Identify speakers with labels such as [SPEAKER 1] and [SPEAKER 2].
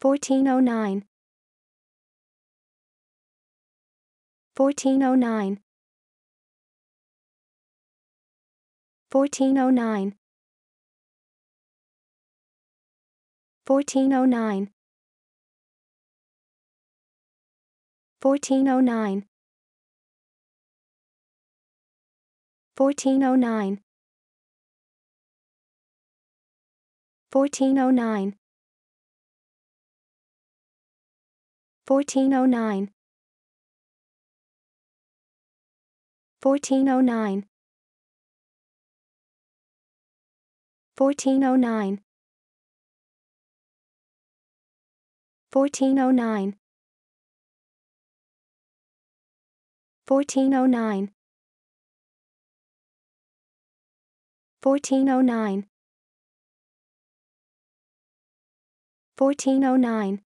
[SPEAKER 1] 1409 1409 1409 1409 1409 1409 1409 1409 1409 1409 1409 1409 1409 1409